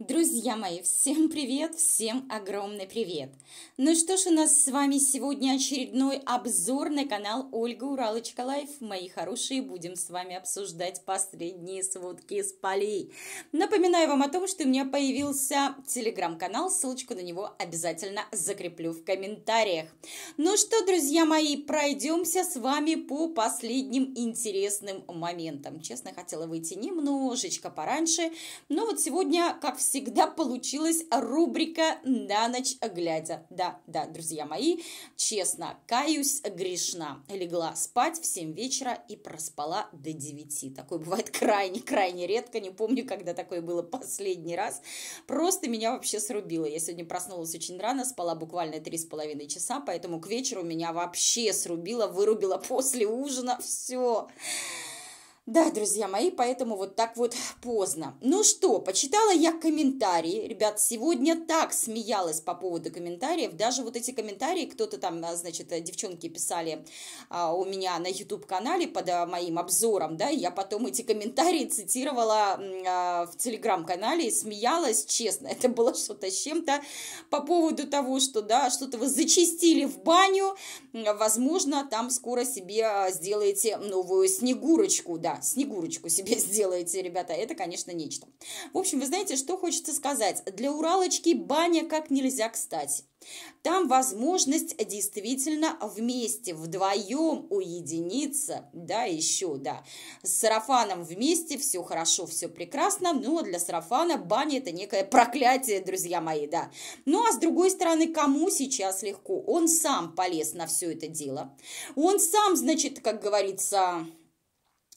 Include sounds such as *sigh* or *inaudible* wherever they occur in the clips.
Друзья мои, всем привет, всем огромный привет! Ну что ж, у нас с вами сегодня очередной обзор на канал Ольга Уралочка Лайф. Мои хорошие, будем с вами обсуждать последние сводки с полей. Напоминаю вам о том, что у меня появился телеграм-канал, ссылочку на него обязательно закреплю в комментариях. Ну что, друзья мои, пройдемся с вами по последним интересным моментам. Честно, хотела выйти немножечко пораньше, но вот сегодня, как всегда, всегда получилась рубрика «На ночь глядя». Да, да, друзья мои, честно, каюсь грешна. Легла спать в 7 вечера и проспала до 9. Такое бывает крайне-крайне редко. Не помню, когда такое было последний раз. Просто меня вообще срубило. Я сегодня проснулась очень рано, спала буквально 3,5 часа, поэтому к вечеру меня вообще срубило, вырубило после ужина. Все. Да, друзья мои, поэтому вот так вот поздно. Ну что, почитала я комментарии. Ребят, сегодня так смеялась по поводу комментариев. Даже вот эти комментарии, кто-то там, а, значит, девчонки писали а, у меня на YouTube-канале под а, моим обзором, да, я потом эти комментарии цитировала а, в Телеграм-канале и смеялась, честно. *laughs* Это было что-то с чем-то по поводу того, что, да, что-то вы зачистили в баню, возможно, там скоро себе а, сделаете новую снегурочку, да, Снегурочку себе *laughs* сделаете, ребята. Это, конечно, нечто. В общем, вы знаете, что хочется сказать. Для Уралочки баня как нельзя кстати. Там возможность действительно вместе, вдвоем уединиться, да, еще, да, с сарафаном вместе, все хорошо, все прекрасно, но для сарафана баня это некое проклятие, друзья мои, да. Ну, а с другой стороны, кому сейчас легко? Он сам полез на все это дело, он сам, значит, как говорится,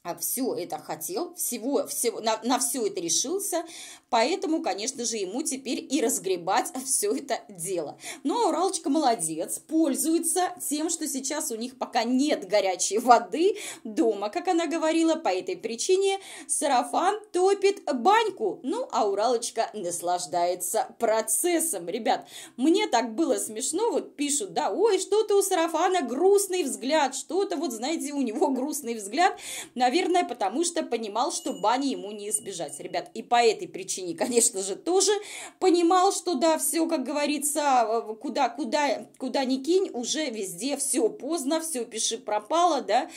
а, все это хотел, всего, всего, на, на все это решился, поэтому, конечно же, ему теперь и разгребать *laughs* все это дело. Но ну, а Уралочка молодец, пользуется тем, что сейчас у них пока нет горячей воды дома, как она говорила, по этой причине сарафан топит баньку, ну, а Уралочка наслаждается процессом. Ребят, мне так было смешно, вот пишут, да, ой, что-то у сарафана грустный взгляд, что-то, вот, знаете, у него грустный взгляд, на Наверное, потому что понимал, что бани ему не избежать, ребят. И по этой причине, конечно же, тоже понимал, что да, все, как говорится, э, куда, куда, куда ни кинь, уже везде все поздно, все пиши пропало, да.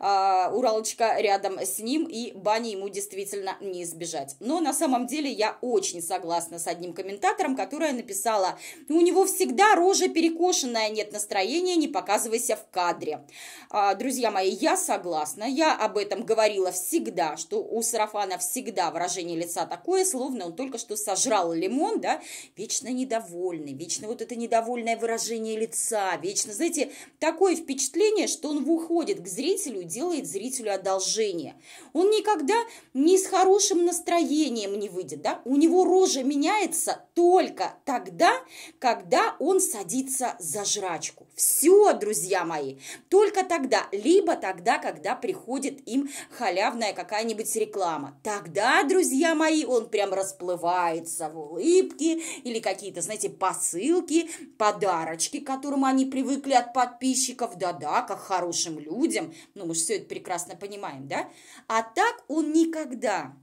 А, Уралочка рядом с ним, и бани ему действительно не избежать. Но на самом деле я очень согласна с одним комментатором, которая написала, у него всегда рожа перекошенная, нет настроения, не показывайся в кадре. А, друзья мои, я согласна, я об этом этом говорила всегда, что у Сарафана всегда выражение лица такое, словно он только что сожрал лимон, да, вечно недовольный, вечно вот это недовольное выражение лица, вечно, знаете, такое впечатление, что он выходит к зрителю и делает зрителю одолжение. Он никогда не с хорошим настроением не выйдет, да, у него рожа меняется только тогда, когда он садится за жрачку. Все, друзья мои, только тогда, либо тогда, когда приходит им халявная какая-нибудь реклама. Тогда, друзья мои, он прям расплывается в улыбке или какие-то, знаете, посылки, подарочки, к которым они привыкли от подписчиков. Да-да, как хорошим людям. Ну, мы же все это прекрасно понимаем, да? А так он никогда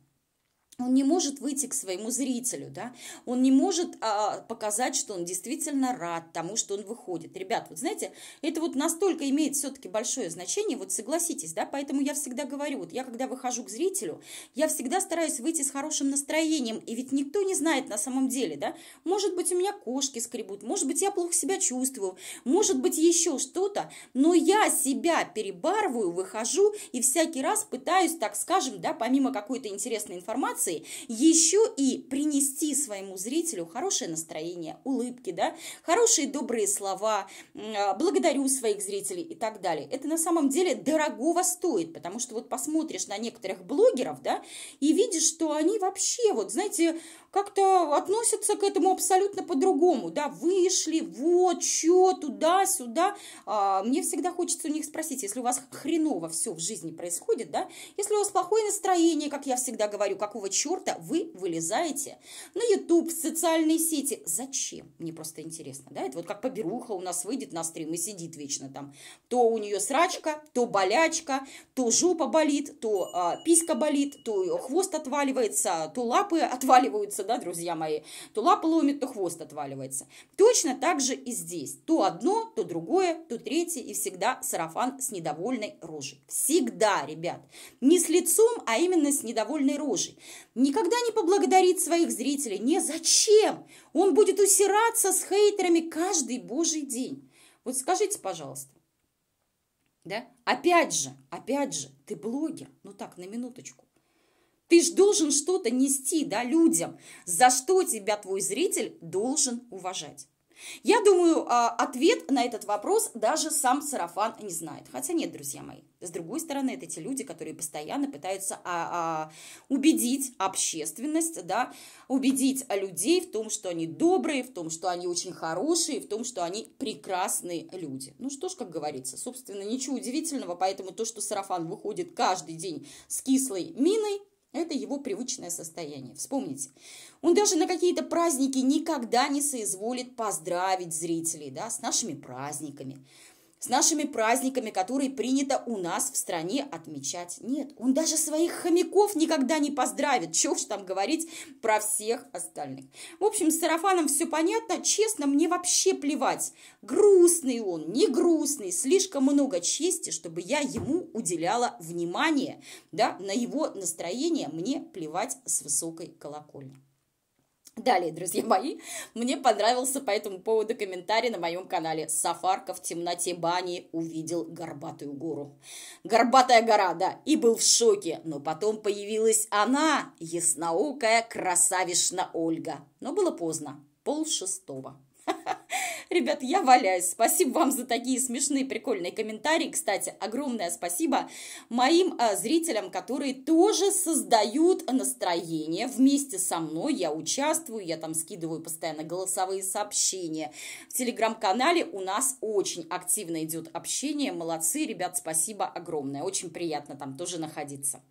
он не может выйти к своему зрителю, да, он не может а, показать, что он действительно рад тому, что он выходит. Ребят, вот знаете, это вот настолько имеет все-таки большое значение, вот согласитесь, да, поэтому я всегда говорю, вот я когда выхожу к зрителю, я всегда стараюсь выйти с хорошим настроением, и ведь никто не знает на самом деле, да, может быть, у меня кошки скребут, может быть, я плохо себя чувствую, может быть, еще что-то, но я себя перебарываю, выхожу и всякий раз пытаюсь, так скажем, да, помимо какой-то интересной информации, эмоции, еще и принести своему зрителю хорошее настроение, улыбки, да, хорошие добрые слова, а, благодарю своих зрителей и так далее. Это на самом деле дорогого стоит, потому что вот посмотришь на некоторых блогеров, да, и видишь, что они вообще, вот, знаете, как-то относятся к этому абсолютно по-другому, да, вышли, вот, что, туда-сюда. А, мне всегда хочется у них спросить, если у вас хреново все в жизни происходит, да, если у вас плохое настроение, как я всегда говорю, какого черта вы вылезаете на YouTube, в социальные сети? Зачем? Мне просто интересно, да? Это вот как поберуха у нас выйдет на стрим и сидит вечно там. То у нее срачка, то болячка, то жопа болит, то а, писька болит, то хвост отваливается, то лапы отваливаются, да, друзья мои, то лапы ломит, то хвост отваливается. Точно так же и здесь. То одно, то другое, то третье, и всегда сарафан с недовольной рожей. Всегда, ребят. Не с лицом, а именно с недовольной рожей никогда не поблагодарит своих зрителей. Не, зачем? Он будет усираться с хейтерами каждый божий день. Вот скажите, пожалуйста, да? Опять же, опять же, ты блогер, ну так, на минуточку. Ты же должен что-то нести, да, людям, за что тебя твой зритель должен уважать. Я думаю, а, ответ на этот вопрос даже сам сарафан не знает. Хотя нет, друзья мои. С другой стороны, это те люди, которые постоянно пытаются а, а, убедить общественность, да, убедить людей в том, что они добрые, в том, что они очень хорошие, в том, что они прекрасные люди. Ну что ж, как говорится, собственно, ничего удивительного, поэтому то, что сарафан выходит каждый день с кислой миной, это его привычное состояние. Вспомните, он даже на какие-то праздники никогда не соизволит поздравить зрителей да, с нашими праздниками с нашими праздниками, которые принято у нас в стране отмечать. Нет, он даже своих хомяков никогда не поздравит. Че уж там говорить про всех остальных. В общем, с сарафаном все понятно. Честно, мне вообще плевать. Грустный он, не грустный. Слишком много чести, чтобы я ему уделяла внимание. Да, на его настроение мне плевать с высокой колокольни. Далее, друзья мои, мне понравился по этому поводу комментарий на моем канале. Сафарка в темноте бани увидел горбатую гору. Горбатая гора, да, и был в шоке. Но потом появилась она, ясноокая красавишна Ольга. Но было поздно, пол шестого. *laughs* Ребят, я валяюсь. Спасибо вам за такие смешные, прикольные комментарии. Кстати, огромное спасибо моим а, зрителям, которые тоже создают настроение вместе со мной. Я участвую, я там скидываю постоянно голосовые сообщения. В телеграм-канале у нас очень активно идет общение. Молодцы, ребят, спасибо огромное. Очень приятно там тоже находиться.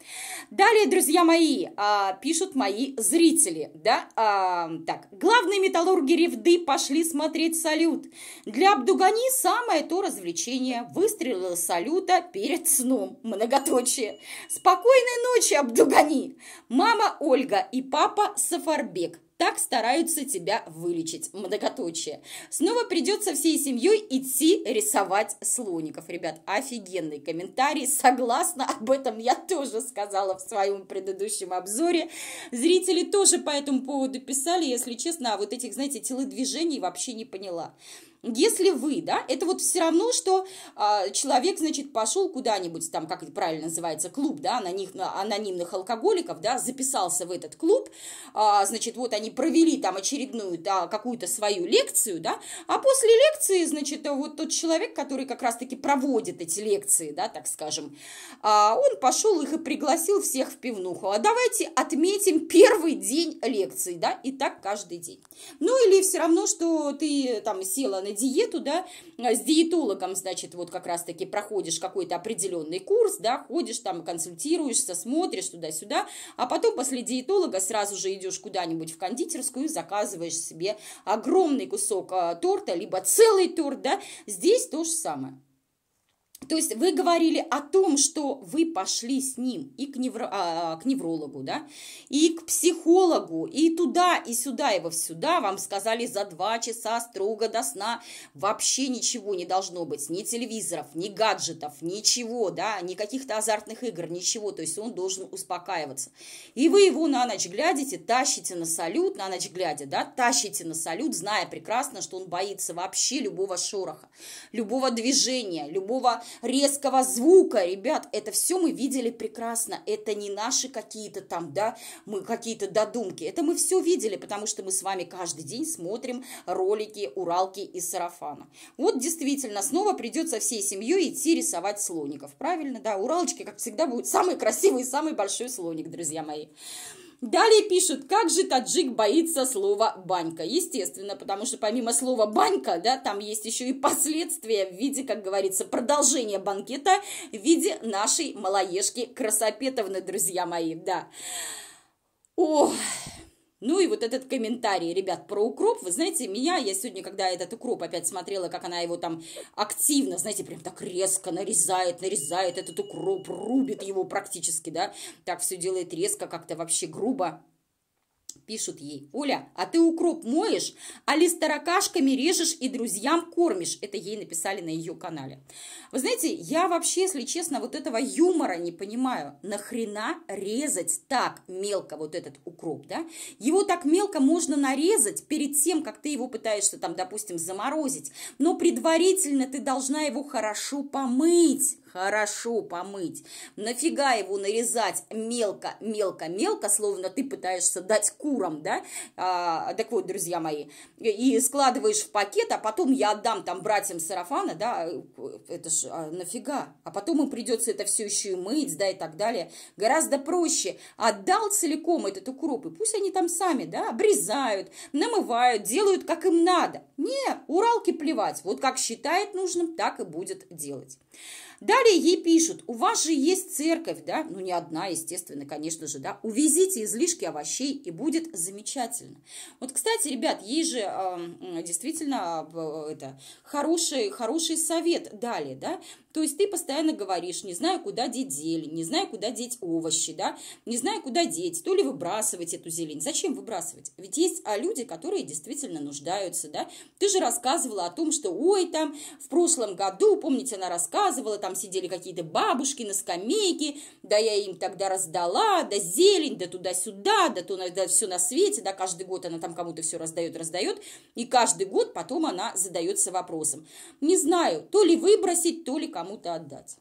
Далее, друзья мои, а, пишут мои зрители, да, а, так, главные металлурги Ревды пошли смотреть салют салют. Для Абдугани самое то развлечение – выстрелы салюта перед сном. Многоточие. Спокойной ночи, Абдугани! Мама Ольга и папа Сафарбек. Так стараются тебя вылечить, многоточие. Снова придется всей семьей идти рисовать слоников. Ребят, офигенный комментарий, согласна, об этом я тоже сказала в своем предыдущем обзоре. Зрители тоже по этому поводу писали, если честно, а вот этих, знаете, телодвижений вообще не поняла. Если вы, да, это вот все равно, что а, человек, значит, пошел куда-нибудь, там, как это правильно называется, клуб, да, аноним, анонимных алкоголиков, да, записался в этот клуб, а, значит, вот они провели там очередную, да, какую-то свою лекцию, да, а после лекции, значит, вот тот человек, который как раз-таки проводит эти лекции, да, так скажем, а, он пошел их и пригласил всех в пивнуху. А давайте отметим первый день лекции, да, и так каждый день. Ну, или все равно, что ты там села на диету, да, а, с диетологом, значит, вот как раз-таки проходишь какой-то определенный курс, да, ходишь там, консультируешься, смотришь туда-сюда, а потом после диетолога сразу же идешь куда-нибудь в кондитерскую заказываешь себе огромный кусок а, торта, либо целый торт, да, здесь то же самое. То есть вы говорили о том, что вы пошли с ним и к, невро, а, к неврологу, да, и к психологу, и туда, и сюда, и во сюда. Вам сказали за два часа строго до сна вообще ничего не должно быть, ни телевизоров, ни гаджетов, ничего, да, ни каких-то азартных игр, ничего. То есть он должен успокаиваться. И вы его на ночь глядите, тащите на салют, на ночь глядя, да, тащите на салют, зная прекрасно, что он боится вообще любого шороха, любого движения, любого резкого звука. Ребят, это все мы видели прекрасно. Это не наши какие-то там, да, мы какие-то додумки. Это мы все видели, потому что мы с вами каждый день смотрим ролики, уралки из сарафана. Вот действительно, снова придется всей семьей идти рисовать слоников. Правильно, да, уралочки, как всегда, будет самый красивый и самый большой слоник, друзья мои. Далее пишут, как же таджик боится слова «банька». Естественно, потому что помимо слова «банька», да, там есть еще и последствия в виде, как говорится, продолжения банкета в виде нашей малоежки Красопетовны, друзья мои, да. Ох, ну и вот этот комментарий, ребят, про укроп. Вы знаете, меня, я сегодня, когда этот укроп опять смотрела, как она его там активно, знаете, прям так резко нарезает, нарезает этот укроп, рубит его практически, да, так все делает резко, как-то вообще грубо пишут ей. «Оля, а ты укроп моешь? А лист таракашками режешь и друзьям кормишь?» Это ей написали на ее канале. Вы знаете, я вообще, если честно, вот этого юмора не понимаю. Нахрена резать так мелко вот этот укроп, да? Его так мелко можно нарезать перед тем, как ты его пытаешься там, допустим, заморозить. Но предварительно ты должна его хорошо помыть хорошо помыть. Нафига его нарезать мелко, мелко, мелко, словно ты пытаешься дать курам, да? А, так вот, друзья мои, и складываешь в пакет, а потом я отдам там братьям сарафана, да, это ж а, нафига? А потом им придется это все еще и мыть, да, и так далее. Гораздо проще. Отдал целиком этот укроп, и пусть они там сами, да, обрезают, намывают, делают, как им надо. Не, уралки плевать. Вот как считает нужным, так и будет делать. Далее Далее ей пишут, у вас же есть церковь, да, ну не одна, естественно, конечно же, да, увезите излишки овощей и будет замечательно. Вот, кстати, ребят, ей же э, действительно э, это, хороший, хороший совет далее, да, то есть ты постоянно говоришь, не знаю, куда деть зелень, не знаю, куда деть овощи, да, не знаю, куда деть, то ли выбрасывать эту зелень. Зачем выбрасывать? Ведь есть а люди, которые действительно нуждаются, да. Ты же рассказывала о том, что, ой, там в прошлом году, помните, она рассказывала, там сидели какие-то бабушки на скамейке, да я им тогда раздала, да зелень, да туда-сюда, да то да, все на свете, да, каждый год она там кому-то все раздает, раздает, и каждый год потом она задается вопросом. Не знаю, то ли выбросить, то ли кому кому-то отдать.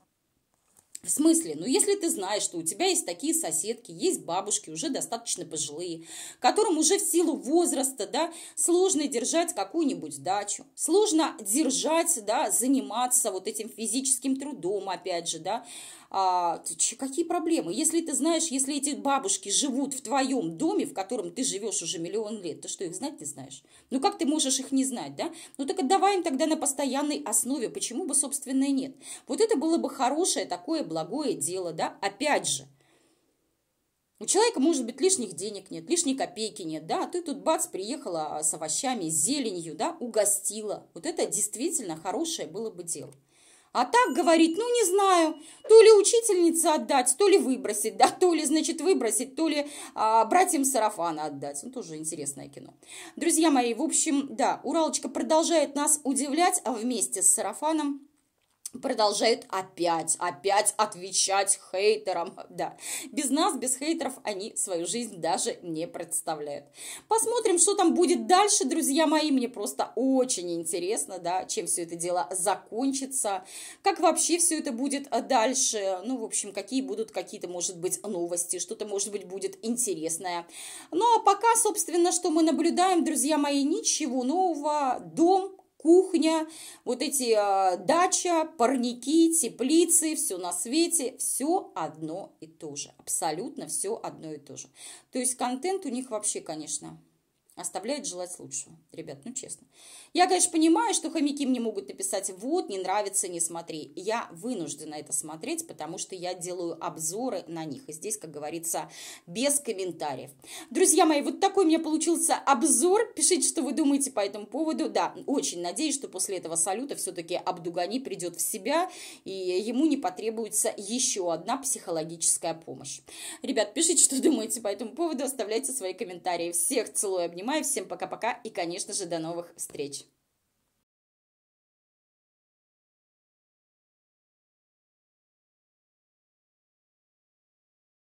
В смысле, ну если ты знаешь, что у тебя есть такие соседки, есть бабушки уже достаточно пожилые, которым уже в силу возраста, да, сложно держать какую-нибудь дачу, сложно держать, да, заниматься вот этим физическим трудом, опять же, да, а, какие проблемы? Если ты знаешь, если эти бабушки живут в твоем доме, в котором ты живешь уже миллион лет, то что, их знать не знаешь? Ну как ты можешь их не знать, да? Ну так отдавай им тогда на постоянной основе, почему бы, собственно, и нет? Вот это было бы хорошее такое благое дело, да, опять же, у человека, может быть, лишних денег нет, лишней копейки нет, да, а ты тут бац, приехала а, с овощами, с зеленью, да, угостила. Вот это действительно хорошее было бы дело. А так говорить, ну не знаю, то ли учительница отдать, то ли выбросить, да, то ли, значит, выбросить, то ли а, братьям сарафана отдать. Ну, тоже интересное кино. Друзья мои, в общем, да, Уралочка продолжает нас удивлять, а вместе с сарафаном продолжают опять, опять отвечать хейтерам. Да, без нас, без хейтеров они свою жизнь даже не представляют. Посмотрим, что там будет дальше, друзья мои. Мне просто очень интересно, да, чем все это дело закончится, как вообще все это будет дальше. Ну, в общем, какие будут какие-то, может быть, новости, что-то, может быть, будет интересное. Ну, а пока, собственно, что мы наблюдаем, друзья мои, ничего нового. Дом кухня, вот эти э, дача, парники, теплицы, все на свете, все одно и то же, абсолютно все одно и то же. То есть контент у них вообще, конечно, оставляет желать лучшего, ребят, ну честно. Я, конечно, понимаю, что хомяки мне могут написать, вот, не нравится, не смотри. Я вынуждена это смотреть, потому что я делаю обзоры на них. И здесь, как говорится, без комментариев. Друзья мои, вот такой у меня получился обзор. Пишите, что вы думаете по этому поводу. Да, очень надеюсь, что после этого салюта все-таки Абдугани придет в себя, и ему не потребуется еще одна психологическая помощь. Ребят, пишите, что думаете по этому поводу, оставляйте свои комментарии. Всех целую, обнимаю, всем пока-пока и, конечно же, до новых встреч.